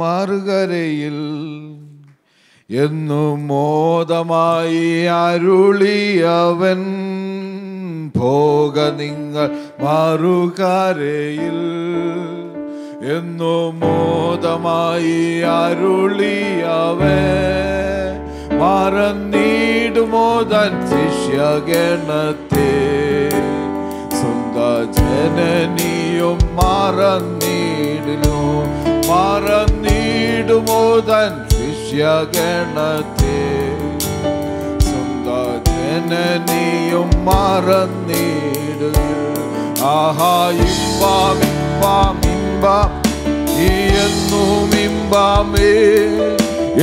മാറുകരയിൽ എന്നു മോദമായി അരുളിയവൻ പോക നിങ്ങൾ മാറുകരയിൽ എന്നു മോദമായി അരുളിയവൻ മറന്നിടുമോതൻ ശിഷ്യഗണത്തെ സ്വന്ത ജനനിയും മറന്നിടുന്നു മറന്നിടുമോ തൻ ശിഷ്യഗണത്തെ സുന്ദനിയും മറന്നിടുക ആഹാ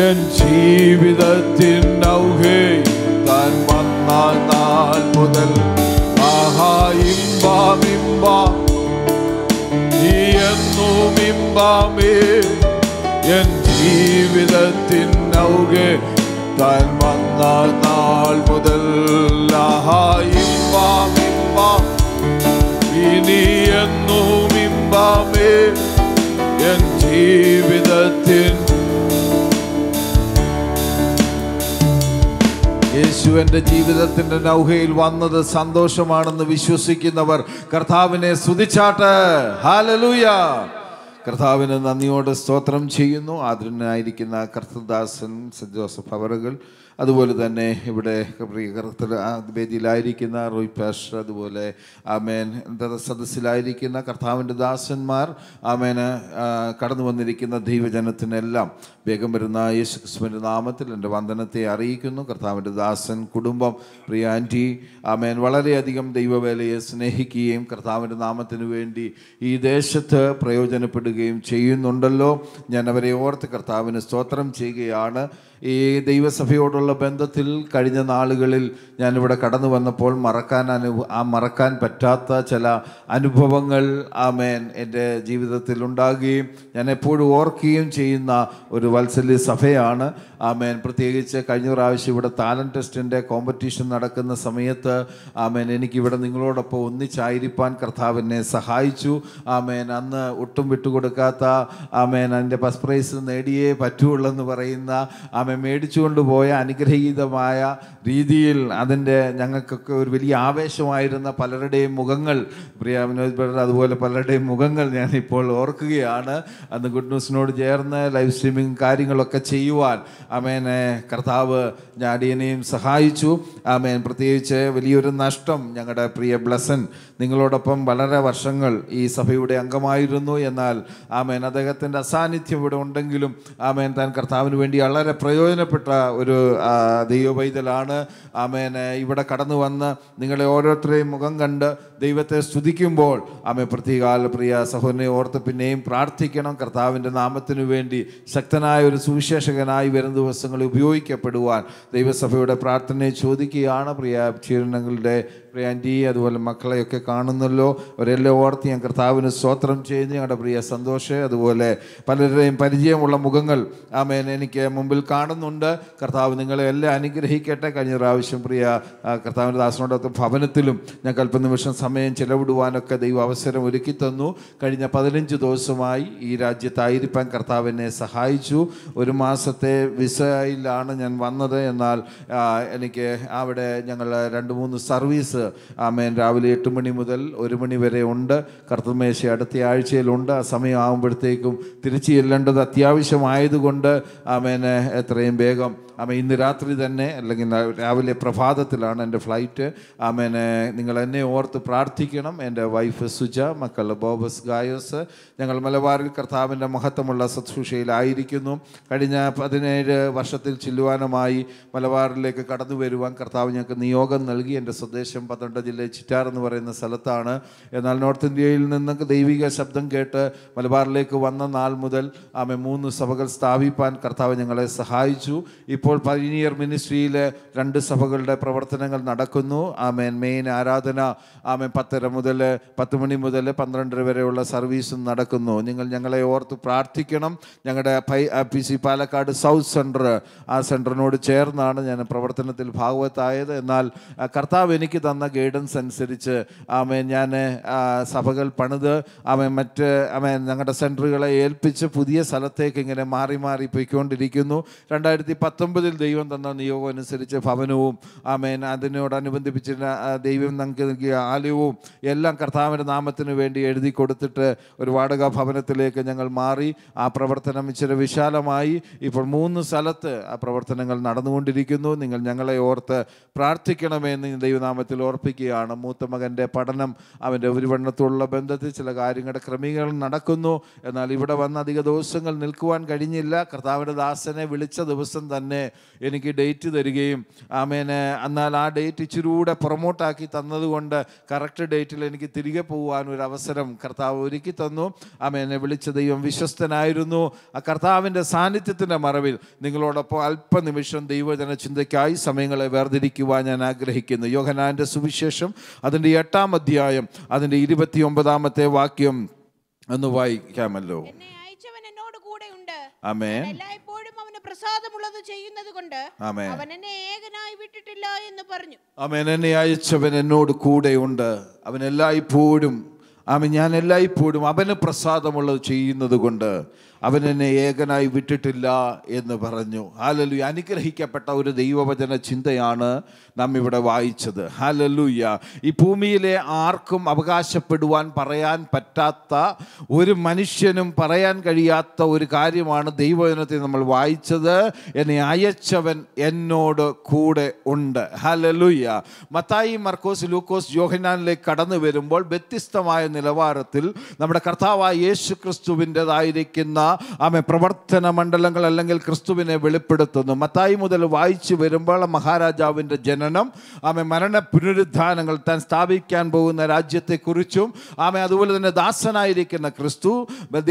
എൻ ജീവിതത്തിൻ ഔഹേ താൻ വന്ന നാൾ മുതൽ ആഹാ ഇമ്പാം തേമ്പാമേ എൻ ജീവിതത്തിൻ നൗകെ താൻ വന്ന നാൾ മുതൽ ഇനി എന്നും ഇമ്പാമേ എൻ ജീവിതത്തിൻ യേശുവിൻ്റെ ജീവിതത്തിൻ്റെ നൗഹയിൽ വന്നത് സന്തോഷമാണെന്ന് വിശ്വസിക്കുന്നവർ കർത്താവിനെ സ്തുതിച്ചാട്ട് ഹാലലൂയ കർത്താവിന് നന്ദിയോട് സ്തോത്രം ചെയ്യുന്നു ആദരനായിരിക്കുന്ന കർത്തദാസൻ സെൻറ്റ് ജോസഫ് അവറുകൾ അതുപോലെ തന്നെ ഇവിടെ വേദിയിലായിരിക്കുന്ന റോയ് പാഷർ അതുപോലെ ആമേൻ സദസ്സിലായിരിക്കുന്ന കർത്താവിൻ്റെ ദാസന്മാർ ആമേന് കടന്നു വന്നിരിക്കുന്ന ദൈവജനത്തിനെല്ലാം വേഗം വരുന്ന യേശു ക്രിസ്തുവിൻ്റെ നാമത്തിൽ എൻ്റെ വന്ദനത്തെ അറിയിക്കുന്നു കർത്താവിൻ്റെ ദാസൻ കുടുംബം പ്രിയ ആൻറ്റി ആമേൻ വളരെയധികം ദൈവവേലയെ സ്നേഹിക്കുകയും കർത്താവിൻ്റെ നാമത്തിന് വേണ്ടി ഈ ദേശത്ത് പ്രയോജനപ്പെടുകയും ചെയ്യുന്നുണ്ടല്ലോ ഞാൻ അവരെ ഓർത്ത് കർത്താവിന് സ്തോത്രം ചെയ്യുകയാണ് ഈ ദൈവസഭയോടുള്ള തമ്മിലുള്ള ബന്ധത്തിൽ കഴിഞ്ഞ നാളുകളിൽ ഞാനിവിടെ കടന്നു വന്നപ്പോൾ മറക്കാൻ അനുഭവ ആ മറക്കാൻ പറ്റാത്ത ചില അനുഭവങ്ങൾ ആമേൻ എൻ്റെ ജീവിതത്തിൽ ഉണ്ടാകുകയും ഞാൻ എപ്പോഴും ഓർക്കുകയും ചെയ്യുന്ന ഒരു വത്സല്യ സഭയാണ് ആമേൻ പ്രത്യേകിച്ച് കഴിഞ്ഞ പ്രാവശ്യം ഇവിടെ താലൻറ്റ് ടെസ്റ്റിൻ്റെ കോമ്പറ്റീഷൻ നടക്കുന്ന സമയത്ത് ആമേൻ എനിക്കിവിടെ നിങ്ങളോടൊപ്പം ഒന്നിച്ചായിരിക്കാൻ കർത്താവിനെ സഹായിച്ചു ആമേൻ അന്ന് ഒട്ടും വിട്ടുകൊടുക്കാത്ത ആമേൻ അതിൻ്റെ ഫസ്റ്റ് പ്രൈസ് നേടിയേ പറ്റുള്ളൂ എന്ന് പറയുന്ന ആമേൻ മേടിച്ചുകൊണ്ട് പോയ അനു അനുഗ്രഹീതമായ രീതിയിൽ അതിൻ്റെ ഞങ്ങൾക്കൊക്കെ ഒരു വലിയ ആവേശമായിരുന്ന പലരുടെയും മുഖങ്ങൾ പ്രിയ വിനോദ് ബ്രദർ അതുപോലെ പലരുടെയും മുഖങ്ങൾ ഞാൻ ഇപ്പോൾ ഓർക്കുകയാണ് അന്ന് ഗുഡ് ന്യൂസിനോട് ചേർന്ന് ലൈവ് സ്ട്രീമിംഗ് കാര്യങ്ങളൊക്കെ ചെയ്യുവാൻ അമേനെ കർത്താവ് ഞാടിയനെയും സഹായിച്ചു ആമേൻ പ്രത്യേകിച്ച് വലിയൊരു നഷ്ടം ഞങ്ങളുടെ പ്രിയ ബ്ലസൻ നിങ്ങളോടൊപ്പം വളരെ വർഷങ്ങൾ ഈ സഭയുടെ അംഗമായിരുന്നു എന്നാൽ ആമേൻ അദ്ദേഹത്തിൻ്റെ അസാന്നിധ്യം ഇവിടെ ഉണ്ടെങ്കിലും ആമേൻ താൻ കർത്താവിന് വേണ്ടി വളരെ പ്രയോജനപ്പെട്ട ഒരു ദൈവപൈതലാണ് ആമേൻ ഇവിടെ കടന്നു വന്ന് നിങ്ങളെ ഓരോരുത്തരെയും മുഖം കണ്ട് ദൈവത്തെ സ്തുതിക്കുമ്പോൾ ആമേ പ്രത്യേകാല പ്രിയ സഹോദരനെ ഓർത്ത് പിന്നെയും പ്രാർത്ഥിക്കണം കർത്താവിൻ്റെ നാമത്തിനു വേണ്ടി ശക്തനായ ഒരു സുവിശേഷകനായി വരുന്ന ദിവസങ്ങളിൽ ഉപയോഗിക്കപ്പെടുവാൻ ദൈവസഭയുടെ പ്രാർത്ഥനയെ ചോദിക്കുകയാണ് പ്രിയ ചീരണങ്ങളുടെ പ്രിയ ആൻറ്റി അതുപോലെ മക്കളെയൊക്കെ കാണുന്നല്ലോ അവരെല്ലാം ഓർത്ത് ഞാൻ കർത്താവിന് സ്തോത്രം ചെയ്യുന്നു ഞങ്ങളുടെ പ്രിയ സന്തോഷ് അതുപോലെ പലരുടെയും പരിചയമുള്ള മുഖങ്ങൾ ആമേൻ എനിക്ക് മുമ്പിൽ കാണുന്നുണ്ട് കർത്താവ് നിങ്ങളെ എല്ലാം അനുഗ്രഹിക്കട്ടെ കഴിഞ്ഞ പ്രാവശ്യം പ്രിയ കർത്താവിൻ്റെ ദാസനോടൊത്ത് ഭവനത്തിലും ഞാൻ അല്പനിമിഷം സമയം ചെലവിടുവാനൊക്കെ ദൈവം അവസരം ഒരുക്കി തന്നു കഴിഞ്ഞ പതിനഞ്ച് ദിവസമായി ഈ രാജ്യത്തായിരിക്കാൻ കർത്താവ് എന്നെ സഹായിച്ചു ഒരു മാസത്തെ വിസയിലാണ് ഞാൻ വന്നത് എന്നാൽ എനിക്ക് അവിടെ ഞങ്ങൾ രണ്ട് മൂന്ന് സർവീസ് ആമേൻ രാവിലെ എട്ട് മണി മുതൽ ഒരു മണി വരെ ഉണ്ട് കർത്തമേശ അടുത്ത ആഴ്ചയിലുണ്ട് ആ സമയം ആകുമ്പോഴത്തേക്കും തിരിച്ചു ചെല്ലേണ്ടത് അത്യാവശ്യമായതുകൊണ്ട് ആമേനെ എത്രയും വേഗം ആമേ ഇന്ന് രാത്രി തന്നെ അല്ലെങ്കിൽ രാവിലെ പ്രഭാതത്തിലാണ് എൻ്റെ ഫ്ലൈറ്റ് ആമേനെ നിങ്ങൾ എന്നെ ഓർത്ത് പ്രാർത്ഥിക്കണം എൻ്റെ വൈഫ് സുജ മക്കൾ ബോബസ് ഗായോസ് ഞങ്ങൾ മലബാറിൽ കർത്താവിൻ്റെ മഹത്വമുള്ള ശുശ്രൂഷയിലായിരിക്കുന്നു കഴിഞ്ഞ പതിനേഴ് വർഷത്തിൽ ചില്ലുവാനമായി മലബാറിലേക്ക് കടന്നു വരുവാൻ കർത്താവ് ഞങ്ങൾക്ക് നിയോഗം നൽകി എൻ്റെ സ്വദേശം പത്തനംതിട്ട ജില്ലയിൽ ചിറ്റാർ എന്ന് പറയുന്ന സ്ഥലത്താണ് എന്നാൽ നോർത്ത് ഇന്ത്യയിൽ നിന്ന് ദൈവിക ശബ്ദം കേട്ട് മലബാറിലേക്ക് വന്ന നാൾ മുതൽ ആമെ മൂന്ന് സഭകൾ സ്ഥാപിപ്പാൻ കർത്താവ് ഞങ്ങളെ സഹായിച്ചു ഇപ്പോൾ പരീനിയർ മിനിസ്ട്രിയിലെ രണ്ട് സഭകളുടെ പ്രവർത്തനങ്ങൾ നടക്കുന്നു ആമേൻ മെയിൻ ആരാധന ആമേൻ പത്തര മുതൽ പത്ത് മണി മുതൽ പന്ത്രണ്ടര വരെയുള്ള സർവീസും നടക്കുന്നു നിങ്ങൾ ഞങ്ങളെ ഓർത്ത് പ്രാർത്ഥിക്കണം ഞങ്ങളുടെ I P C Palakkad south centre ആ സെൻറ്ററിനോട് ചേർന്നാണ് ഞാൻ പ്രവർത്തനത്തിൽ ഭാഗവത്തായത് എന്നാൽ കർത്താവ് എനിക്ക് തന്ന തന്ന ഗൈഡൻസ് അനുസരിച്ച് ആമേൻ ഞാൻ സഭകൾ പണിത് ആമേൻ മറ്റ് ആമേൻ ഞങ്ങളുടെ സെൻറ്ററുകളെ ഏൽപ്പിച്ച് പുതിയ സ്ഥലത്തേക്ക് ഇങ്ങനെ മാറി മാറി പോയിക്കൊണ്ടിരിക്കുന്നു രണ്ടായിരത്തി പത്തൊമ്പതിൽ ദൈവം തന്ന നിയോഗം അനുസരിച്ച് ഭവനവും ആമേൻ അതിനോടനുബന്ധിപ്പിച്ചിരുന്ന ദൈവം നമുക്ക് നൽകിയ ആലയവും എല്ലാം കർത്താവിൻ്റെ നാമത്തിന് വേണ്ടി എഴുതി കൊടുത്തിട്ട് ഒരു വാടക ഭവനത്തിലേക്ക് ഞങ്ങൾ മാറി ആ പ്രവർത്തനം ഇച്ചിരി വിശാലമായി ഇപ്പോൾ മൂന്ന് സ്ഥലത്ത് ആ പ്രവർത്തനങ്ങൾ നടന്നുകൊണ്ടിരിക്കുന്നു നിങ്ങൾ ഞങ്ങളെ ഓർത്ത് പ്രാർത്ഥിക്കണമെന്ന് ദൈവനാമത്തിൽ ഓർ സമർപ്പിക്കുകയാണ് മൂത്ത മകൻ്റെ പഠനം അവൻ്റെ ഉപരിപഠനത്തോടുള്ള ബന്ധത്തിൽ ചില കാര്യങ്ങളുടെ ക്രമീകരണം നടക്കുന്നു എന്നാൽ ഇവിടെ വന്ന് അധിക ദിവസങ്ങൾ നിൽക്കുവാൻ കഴിഞ്ഞില്ല കർത്താവിൻ്റെ ദാസനെ വിളിച്ച ദിവസം തന്നെ എനിക്ക് ഡേറ്റ് തരികയും ആമേനെ എന്നാൽ ആ ഡേറ്റ് ഇച്ചിരൂടെ പ്രൊമോട്ടാക്കി തന്നതുകൊണ്ട് കറക്റ്റ് ഡേറ്റിൽ എനിക്ക് തിരികെ പോകുവാൻ ഒരു അവസരം കർത്താവ് ഒരുക്കി തന്നു ആമേനെ വിളിച്ച ദൈവം വിശ്വസ്തനായിരുന്നു ആ കർത്താവിൻ്റെ സാന്നിധ്യത്തിൻ്റെ മറവിൽ നിങ്ങളോടൊപ്പം അല്പനിമിഷം ദൈവജന ചിന്തയ്ക്കായി സമയങ്ങളെ വേർതിരിക്കുവാൻ ഞാൻ ആഗ്രഹിക്കുന്നു യോഹനാൻ്റെ സുവിശേഷം അതിൻ്റെ എട്ടാം അധ്യായം അതിൻ്റെ ഇരുപത്തി ഒമ്പതാമത്തെ വാക്യം എന്ന് വായിക്കാമല്ലോ ആമേൻ അവൻ എന്നെ വിട്ടിട്ടില്ല എന്ന് പറഞ്ഞു എന്നെ അയച്ചവൻ എന്നോട് കൂടെയുണ്ട് അവൻ എല്ലായ്പ്പോഴും അവൻ ഞാൻ എല്ലായ്പ്പോഴും അവന് പ്രസാദമുള്ളത് ചെയ്യുന്നത് കൊണ്ട് അവൻ എന്നെ ഏകനായി വിട്ടിട്ടില്ല എന്ന് പറഞ്ഞു ഹാലലു അനുഗ്രഹിക്കപ്പെട്ട ഒരു ദൈവവചന ചിന്തയാണ് നാം ഇവിടെ വായിച്ചത് ഹാലലൂയ ഈ ഭൂമിയിലെ ആർക്കും അവകാശപ്പെടുവാൻ പറയാൻ പറ്റാത്ത ഒരു മനുഷ്യനും പറയാൻ കഴിയാത്ത ഒരു കാര്യമാണ് ദൈവവചനത്തിൽ നമ്മൾ വായിച്ചത് എന്നെ അയച്ചവൻ എന്നോട് കൂടെ ഉണ്ട് ഹാലലൂയ മത്തായി മർക്കോസ് ലൂക്കോസ് ജോഹനാനിലേക്ക് കടന്നു വരുമ്പോൾ വ്യത്യസ്തമായ നിലവാരത്തിൽ നമ്മുടെ കർത്താവായ യേശു ക്രിസ്തുവിൻ്റെതായിരിക്കുന്ന ആമെ പ്രവർത്തന മണ്ഡലങ്ങൾ അല്ലെങ്കിൽ ക്രിസ്തുവിനെ വെളിപ്പെടുത്തുന്നു മത്തായി മുതൽ വായിച്ചു വരുമ്പോൾ മഹാരാജാവിൻ്റെ ജനനം ആമെ മരണ പുനരുദ്ധാനങ്ങൾ താൻ സ്ഥാപിക്കാൻ പോകുന്ന രാജ്യത്തെക്കുറിച്ചും ആമെ അതുപോലെ തന്നെ ദാസനായിരിക്കുന്ന ക്രിസ്തു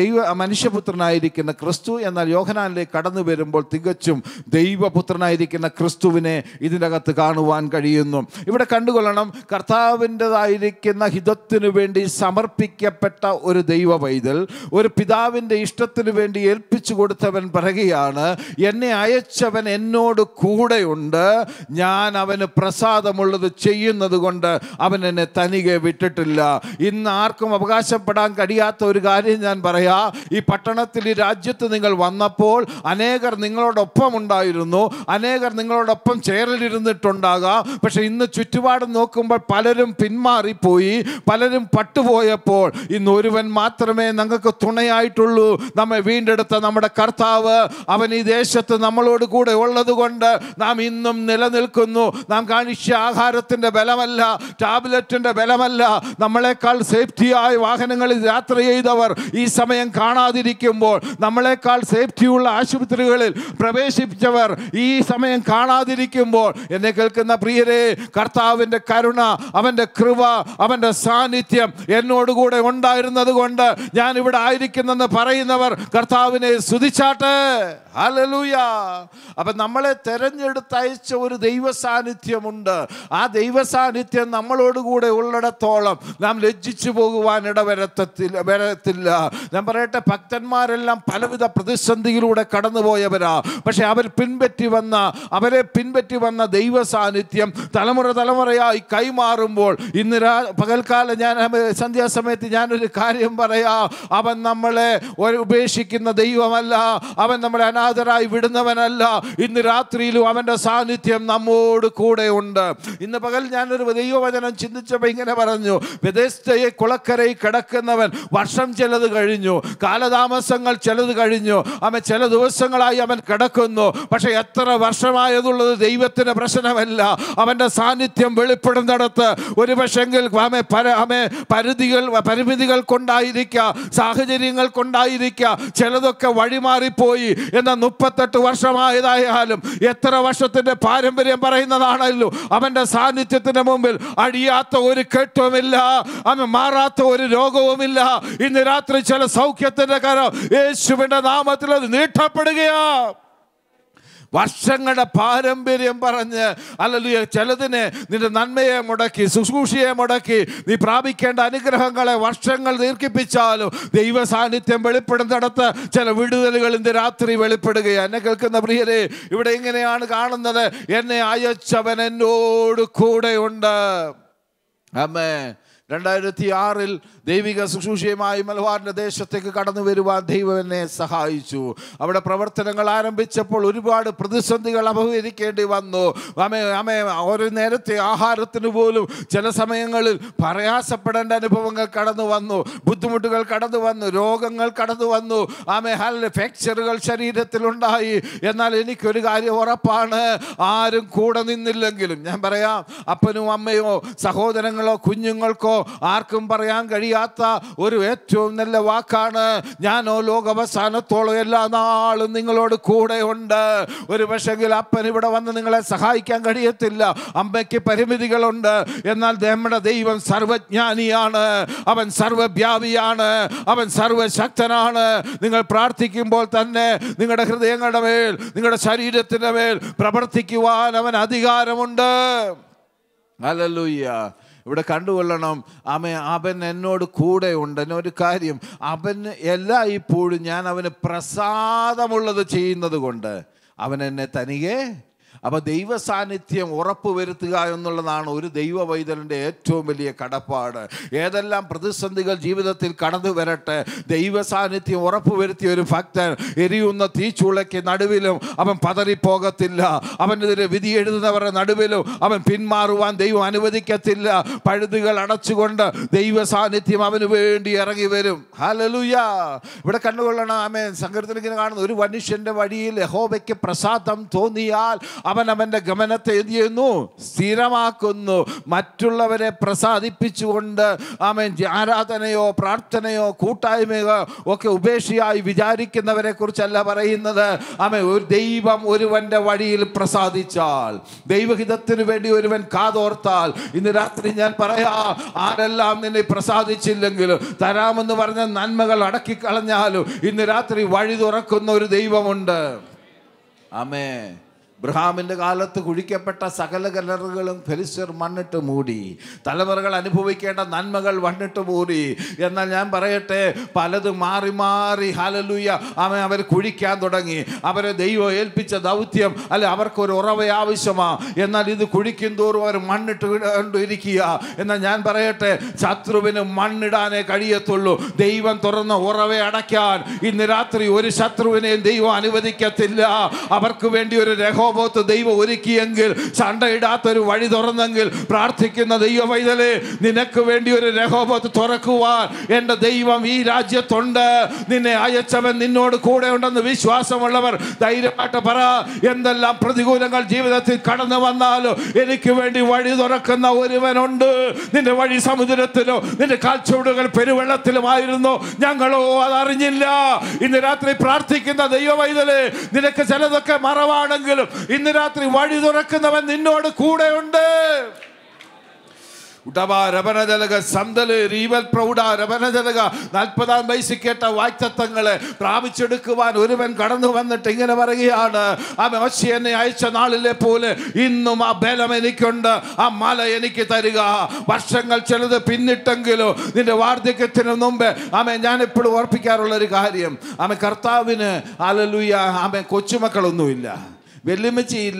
ദൈവ മനുഷ്യപുത്രനായിരിക്കുന്ന ക്രിസ്തു എന്നാൽ യോഹനാനിലേക്ക് കടന്നു വരുമ്പോൾ തികച്ചും ദൈവപുത്രനായിരിക്കുന്ന ക്രിസ്തുവിനെ ഇതിനകത്ത് കാണുവാൻ കഴിയുന്നു ഇവിടെ കണ്ടുകൊള്ളണം കർത്താവിൻ്റെതായിരിക്കുന്ന ഹിതത്തിനു വേണ്ടി സമർപ്പിക്കപ്പെട്ട ഒരു ദൈവ ഒരു പിതാവിൻ്റെ ഇഷ്ടത്തിന് വേണ്ടി ഏൽപ്പിച്ചു കൊടുത്തവൻ പറയുകയാണ് എന്നെ അയച്ചവൻ എന്നോട് കൂടെയുണ്ട് ഞാൻ അവന് പ്രസാദമുള്ളത് ചെയ്യുന്നത് കൊണ്ട് അവൻ എന്നെ തനികെ വിട്ടിട്ടില്ല ഇന്ന് ആർക്കും അവകാശപ്പെടാൻ കഴിയാത്ത ഒരു കാര്യം ഞാൻ പറയാ ഈ പട്ടണത്തിൽ ഈ രാജ്യത്ത് നിങ്ങൾ വന്നപ്പോൾ അനേകർ നിങ്ങളോടൊപ്പം ഉണ്ടായിരുന്നു അനേകർ നിങ്ങളോടൊപ്പം ചേരലിരുന്നിട്ടുണ്ടാകാം പക്ഷെ ഇന്ന് ചുറ്റുപാട് നോക്കുമ്പോൾ പലരും പിന്മാറിപ്പോയി പലരും പട്ടുപോയപ്പോൾ ഇന്ന് ഒരുവൻ മാത്രമേ ഞങ്ങൾക്ക് തുണയായിട്ടുള്ളൂ നമ്മെ വീണ്ടെടുത്ത നമ്മുടെ കർത്താവ് അവൻ ഈ ദേശത്ത് നമ്മളോട് കൂടെ ഉള്ളത് കൊണ്ട് നാം ഇന്നും നിലനിൽക്കുന്നു നാം കാണിച്ച ആഹാരത്തിൻ്റെ ബലമല്ല ടാബ്ലറ്റിൻ്റെ ബലമല്ല നമ്മളെക്കാൾ സേഫ്റ്റിയായ വാഹനങ്ങളിൽ യാത്ര ചെയ്തവർ ഈ സമയം കാണാതിരിക്കുമ്പോൾ നമ്മളെക്കാൾ സേഫ്റ്റിയുള്ള ആശുപത്രികളിൽ പ്രവേശിപ്പിച്ചവർ ഈ സമയം കാണാതിരിക്കുമ്പോൾ എന്നെ കേൾക്കുന്ന പ്രിയരെ കർത്താവിൻ്റെ കരുണ അവൻ്റെ കൃപ അവൻ്റെ സാന്നിധ്യം എന്നോടുകൂടെ ഉണ്ടായിരുന്നത് കൊണ്ട് ഞാൻ ഇവിടെ ആയിരിക്കുന്നെന്ന് പറയുന്നവർ കർത്താവിനെ സ്തുതിച്ചാട്ടെ ഹലലൂയ അപ്പം നമ്മളെ തെരഞ്ഞെടുത്തയച്ച ഒരു ദൈവ സാന്നിധ്യമുണ്ട് ആ ദൈവ സാന്നിധ്യം നമ്മളോടുകൂടെ ഉള്ളിടത്തോളം നാം ലജ്ജിച്ചു പോകുവാൻ ഇടവരത്തത്തിൽ വരത്തില്ല ഞാൻ പറയട്ടെ ഭക്തന്മാരെല്ലാം പലവിധ പ്രതിസന്ധിയിലൂടെ കടന്നുപോയവരാ പക്ഷെ അവർ പിൻപറ്റി വന്ന അവരെ പിൻപറ്റി വന്ന ദൈവ സാന്നിധ്യം തലമുറ തലമുറയായി കൈമാറുമ്പോൾ ഇന്ന് രാ പകൽക്കാലം ഞാൻ സന്ധ്യാസമയത്ത് ഞാനൊരു കാര്യം പറയാം അവൻ നമ്മളെ ഒരു ഉപേക്ഷ ഉപേക്ഷിക്കുന്ന ദൈവമല്ല അവൻ നമ്മളെ അനാഥരായി വിടുന്നവനല്ല ഇന്ന് രാത്രിയിലും അവൻ്റെ സാന്നിധ്യം നമ്മോട് കൂടെ ഉണ്ട് ഇന്ന് പകൽ ഞാനൊരു ദൈവവചനം ചിന്തിച്ചപ്പോൾ ഇങ്ങനെ പറഞ്ഞു വ്യതസ്ഥയെ കുളക്കരയിൽ കിടക്കുന്നവൻ വർഷം ചിലത് കഴിഞ്ഞു കാലതാമസങ്ങൾ ചിലത് കഴിഞ്ഞു അവൻ ചില ദിവസങ്ങളായി അവൻ കിടക്കുന്നു പക്ഷെ എത്ര വർഷമായതുള്ളത് ദൈവത്തിൻ്റെ പ്രശ്നമല്ല അവൻ്റെ സാന്നിധ്യം വെളിപ്പെടുന്നിടത്ത് ഒരുപക്ഷെങ്കിൽ ആമെ പര ആമെ പരിധികൾ പരിമിതികൾ കൊണ്ടായിരിക്കുക സാഹചര്യങ്ങൾ കൊണ്ടായിരിക്കുക ചിലതൊക്കെ വഴിമാറിപ്പോയി എന്നാൽ മുപ്പത്തെട്ട് വർഷമായതായാലും എത്ര വർഷത്തിൻ്റെ പാരമ്പര്യം പറയുന്നതാണല്ലോ അവൻ്റെ സാന്നിധ്യത്തിന് മുമ്പിൽ അടിയാത്ത ഒരു കെട്ടുമില്ല അവൻ മാറാത്ത ഒരു രോഗവുമില്ല ഇന്ന് രാത്രി ചില സൗഖ്യത്തിൻ്റെ കരം യേശുവിൻ്റെ നാമത്തിൽ അത് നീട്ടപ്പെടുകയാണ് വർഷങ്ങളുടെ പാരമ്പര്യം പറഞ്ഞ് അല്ലെങ്കിൽ ചിലതിനെ നിന്റെ നന്മയെ മുടക്കി ശുശ്രൂഷയെ മുടക്കി നീ പ്രാപിക്കേണ്ട അനുഗ്രഹങ്ങളെ വർഷങ്ങൾ ദീർഘിപ്പിച്ചാലും ദൈവ സാന്നിധ്യം വെളിപ്പെടുന്നിടത്ത് ചില വിടുതലുകൾ ഇന്ന് രാത്രി വെളിപ്പെടുകയാണ് എന്നെ കേൾക്കുന്ന പ്രിയരെ ഇവിടെ ഇങ്ങനെയാണ് കാണുന്നത് എന്നെ അയച്ചവൻ എന്നോട് കൂടെയുണ്ട് അമ്മേ രണ്ടായിരത്തി ആറിൽ ദൈവിക ശുശ്രൂഷയുമായി മലബാറിൻ്റെ ദേശത്തേക്ക് കടന്നു വരുവാൻ ദൈവം എന്നെ സഹായിച്ചു അവിടെ പ്രവർത്തനങ്ങൾ ആരംഭിച്ചപ്പോൾ ഒരുപാട് പ്രതിസന്ധികൾ അഭിമുഖീകരിക്കേണ്ടി വന്നു അമ്മ അമ്മ ഒരു നേരത്തെ ആഹാരത്തിന് പോലും ചില സമയങ്ങളിൽ പ്രയാസപ്പെടേണ്ട അനുഭവങ്ങൾ കടന്നു വന്നു ബുദ്ധിമുട്ടുകൾ കടന്നു വന്നു രോഗങ്ങൾ കടന്നു വന്നു ആമേ ഹല്ല ഫ്രാക്ചറുകൾ ശരീരത്തിലുണ്ടായി എന്നാൽ എനിക്കൊരു കാര്യം ഉറപ്പാണ് ആരും കൂടെ നിന്നില്ലെങ്കിലും ഞാൻ പറയാം അപ്പനും അമ്മയോ സഹോദരങ്ങളോ കുഞ്ഞുങ്ങൾക്കോ ആർക്കും പറയാൻ കഴിയും കഴിയാത്ത ഒരു ഏറ്റവും നല്ല വാക്കാണ് ഞാനോ ലോകവസാനത്തോളം എല്ലാ നാളും നിങ്ങളോട് കൂടെ ഉണ്ട് ഒരു പക്ഷെങ്കിൽ അപ്പൻ ഇവിടെ വന്ന് നിങ്ങളെ സഹായിക്കാൻ കഴിയത്തില്ല അമ്മയ്ക്ക് പരിമിതികളുണ്ട് എന്നാൽ നമ്മുടെ ദൈവം സർവജ്ഞാനിയാണ് അവൻ സർവവ്യാപിയാണ് അവൻ സർവശക്തനാണ് നിങ്ങൾ പ്രാർത്ഥിക്കുമ്പോൾ തന്നെ നിങ്ങളുടെ ഹൃദയങ്ങളുടെ മേൽ നിങ്ങളുടെ ശരീരത്തിൻ്റെ മേൽ പ്രവർത്തിക്കുവാൻ അവൻ അധികാരമുണ്ട് അല്ലല്ലൂയ്യ ഇവിടെ കണ്ടുകൊള്ളണം ആമ അവൻ എന്നോട് കൂടെ ഉണ്ട് എന്നൊരു കാര്യം അവൻ എല്ലാ ഇപ്പോഴും ഞാൻ അവന് പ്രസാദമുള്ളത് ചെയ്യുന്നത് കൊണ്ട് അവൻ എന്നെ തനികെ അപ്പോൾ ദൈവ സാന്നിധ്യം ഉറപ്പ് വരുത്തുക എന്നുള്ളതാണ് ഒരു ദൈവ വൈതലിൻ്റെ ഏറ്റവും വലിയ കടപ്പാട് ഏതെല്ലാം പ്രതിസന്ധികൾ ജീവിതത്തിൽ കടന്നു വരട്ടെ ദൈവ സാന്നിധ്യം ഉറപ്പ് വരുത്തിയ ഒരു ഭക്തൻ എരിയുന്ന തീച്ചുളയ്ക്ക് നടുവിലും അവൻ പതറിപ്പോകത്തില്ല അവനെതിരെ വിധി എഴുതുന്നവരുടെ നടുവിലും അവൻ പിന്മാറുവാൻ ദൈവം അനുവദിക്കത്തില്ല പഴുതുകൾ അടച്ചുകൊണ്ട് ദൈവ സാന്നിധ്യം അവന് വേണ്ടി ഇറങ്ങി വരും ഹലലുയ ഇവിടെ കണ്ടുകൊള്ളണം ആമേ സങ്കീർത്തനത്തിന് കാണുന്ന ഒരു മനുഷ്യൻ്റെ വഴിയിൽ ഹോബയ്ക്ക് പ്രസാദം തോന്നിയാൽ അവൻ അവൻ്റെ ഗമനത്തെ എന്ത് ചെയ്യുന്നു സ്ഥിരമാക്കുന്നു മറ്റുള്ളവരെ പ്രസാദിപ്പിച്ചുകൊണ്ട് അവൻ ആരാധനയോ പ്രാർത്ഥനയോ കൂട്ടായ്മയോ ഒക്കെ ഉപേക്ഷയായി വിചാരിക്കുന്നവരെ കുറിച്ചല്ല പറയുന്നത് അവൻ ഒരു ദൈവം ഒരുവൻ്റെ വഴിയിൽ പ്രസാദിച്ചാൽ ദൈവഹിതത്തിന് വേണ്ടി ഒരുവൻ കാതോർത്താൽ ഇന്ന് രാത്രി ഞാൻ പറയാ ആരെല്ലാം നിന്നെ പ്രസാദിച്ചില്ലെങ്കിലും തരാമെന്ന് പറഞ്ഞ നന്മകൾ അടക്കി കളഞ്ഞാലും ഇന്ന് രാത്രി വഴി തുറക്കുന്ന ഒരു ദൈവമുണ്ട് ആമേ ബ്രഹാമിൻ്റെ കാലത്ത് കുഴിക്കപ്പെട്ട സകല കലറുകളും ഫെലിസ്റ്റർ മണ്ണിട്ട് മൂടി തലമുറകൾ അനുഭവിക്കേണ്ട നന്മകൾ മണ്ണിട്ട് മൂടി എന്നാൽ ഞാൻ പറയട്ടെ പലത് മാറി മാറി ഹലലൂയ അവൻ അവർ കുഴിക്കാൻ തുടങ്ങി അവരെ ദൈവം ഏൽപ്പിച്ച ദൗത്യം അല്ലെ അവർക്കൊരു ഉറവ ആവശ്യമാണ് എന്നാൽ ഇത് കുഴിക്കും തോറും അവർ മണ്ണിട്ട് കൊണ്ടിരിക്കുക എന്നാൽ ഞാൻ പറയട്ടെ ശത്രുവിന് മണ്ണിടാനേ കഴിയത്തുള്ളൂ ദൈവം തുറന്ന ഉറവ അടയ്ക്കാൻ ഇന്ന് രാത്രി ഒരു ശത്രുവിനെയും ദൈവം അനുവദിക്കത്തില്ല അവർക്ക് വേണ്ടി ഒരു രഹോ യാക്കോബോത്ത് ദൈവം ഒരുക്കിയെങ്കിൽ സണ്ടയിടാത്തൊരു വഴി തുറന്നെങ്കിൽ പ്രാർത്ഥിക്കുന്ന ദൈവ പൈതലെ നിനക്ക് വേണ്ടി ഒരു രഹോബത്ത് തുറക്കുവാൻ എൻ്റെ ദൈവം ഈ രാജ്യത്തുണ്ട് നിന്നെ അയച്ചവൻ നിന്നോട് കൂടെ ഉണ്ടെന്ന് വിശ്വാസമുള്ളവർ ധൈര്യമായിട്ട് പറ എന്തെല്ലാം പ്രതികൂലങ്ങൾ ജീവിതത്തിൽ കടന്നു വന്നാലും എനിക്ക് വേണ്ടി വഴി തുറക്കുന്ന ഒരുവനുണ്ട് നിന്റെ വഴി സമുദ്രത്തിലോ നിന്റെ കാൽച്ചുവടുകൾ പെരുവെള്ളത്തിലുമായിരുന്നു ഞങ്ങളോ അതറിഞ്ഞില്ല ഇന്ന് രാത്രി പ്രാർത്ഥിക്കുന്ന ദൈവവൈതല് നിനക്ക് ചിലതൊക്കെ മറവാണെങ്കിലും ഇന്ന് രാത്രി വഴി തുറക്കുന്നവൻ നിന്നോട് കൂടെയുണ്ട് ഉണ്ട് റീവൽ നാൽപ്പതാം വയസ്സിൽ കേട്ട വാക്തത്വങ്ങളെ പ്രാപിച്ചെടുക്കുവാൻ ഒരുവൻ കടന്നു വന്നിട്ട് ഇങ്ങനെ പറയുകയാണ് ആ മോശി എന്നെ അയച്ച നാളിലെ പോലെ ഇന്നും ആ ബലം എനിക്കുണ്ട് ആ മല എനിക്ക് തരിക വർഷങ്ങൾ ചിലത് പിന്നിട്ടെങ്കിലും നിന്റെ വാർദ്ധക്യത്തിന് മുമ്പ് ആമേ ഓർപ്പിക്കാറുള്ള ഒരു കാര്യം ആമേ കർത്താവിന് അലലുയ ആമേ കൊച്ചുമക്കളൊന്നുമില്ല വെല്ലുമിച്ചിയില്ല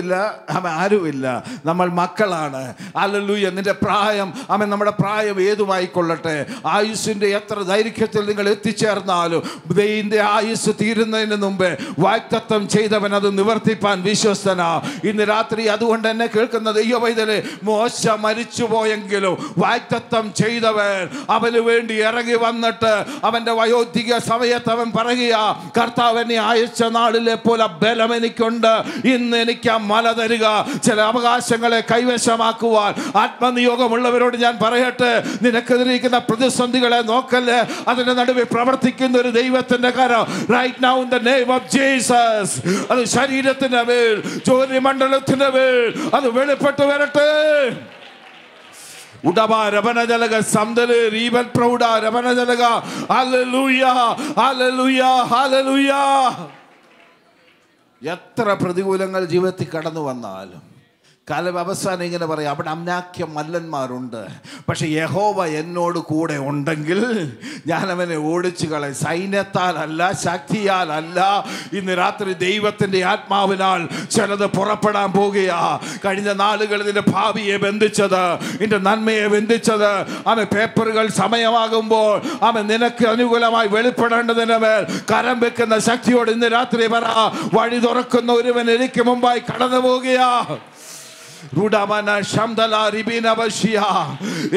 ഇല്ല അവൻ ആരുമില്ല നമ്മൾ മക്കളാണ് അല്ലല്ലൂയ നിന്റെ പ്രായം അവൻ നമ്മുടെ പ്രായം ഏതുമായിക്കൊള്ളട്ടെ ആയുസ്സിൻ്റെ എത്ര ദൈർഘ്യത്തിൽ നിങ്ങൾ എത്തിച്ചേർന്നാലും ദൈവിൻ്റെ ആയുസ് തീരുന്നതിന് മുമ്പ് വാക്തത്വം ചെയ്തവൻ അത് നിവർത്തിപ്പാൻ വിശ്വസ്തനാ ഇന്ന് രാത്രി അതുകൊണ്ട് തന്നെ കേൾക്കുന്ന ദൈവവൈതല് മോശ മരിച്ചുപോയെങ്കിലും വാക്തത്വം ചെയ്തവൻ അവന് വേണ്ടി ഇറങ്ങി വന്നിട്ട് അവൻ്റെ വയോധിക സമയത്ത് അവൻ പറയുക കർത്താവനെ അയച്ച നാളിലെ പോലെ ബലം എനിക്കുണ്ട് ഇന്ന് എനിക്ക് ആ മല തരിക ചില അവകാശങ്ങളെ കൈവശമാക്കുവാൻ ആത്മനിയോഗമുള്ളവരോട് ഞാൻ പറയട്ടെ നിനക്കെതിരിക്കുന്ന പ്രതിസന്ധികളെ നോക്കല്ലേ അതിന്റെ നടുവിൽ പ്രവർത്തിക്കുന്ന ഒരു ദൈവത്തിന്റെ കരം right now in the name of Jesus അത് ശരീരത്തിന്റെ മേൽ ജോലി മണ്ഡലത്തിൻ്റെ മേൽ അത് വെളിപ്പെട്ട് വരട്ടെ ಉಡಬ ರಬನಜಲಗ ಸಂದಲು ರೀಬಲ್ എത്ര പ്രതികൂലങ്ങൾ ജീവിതത്തിൽ കടന്നു വന്നാലും കാലം അവസാനം ഇങ്ങനെ പറയാം അവിടെ അമ്നാഖ്യ മല്ലന്മാരുണ്ട് പക്ഷെ യഹോവ എന്നോട് കൂടെ ഉണ്ടെങ്കിൽ ഞാൻ അവനെ ഓടിച്ചു കളയും സൈന്യത്താലല്ല ശക്തിയാലല്ല ഇന്ന് രാത്രി ദൈവത്തിൻ്റെ ആത്മാവിനാൽ ചിലത് പുറപ്പെടാൻ പോകുകയാ കഴിഞ്ഞ നാളുകളിൽ നിന്റെ ഭാവിയെ ബന്ധിച്ചത് നിന്റെ നന്മയെ ബന്ധിച്ചത് അവൻ പേപ്പറുകൾ സമയമാകുമ്പോൾ അവൻ നിനക്ക് അനുകൂലമായി വെളിപ്പെടേണ്ടതിന് മേൽ കരം വെക്കുന്ന ശക്തിയോട് ഇന്ന് രാത്രി പറ വഴി തുറക്കുന്ന ഒരുവൻ എനിക്ക് മുമ്പായി കടന്നു പോകുകയാ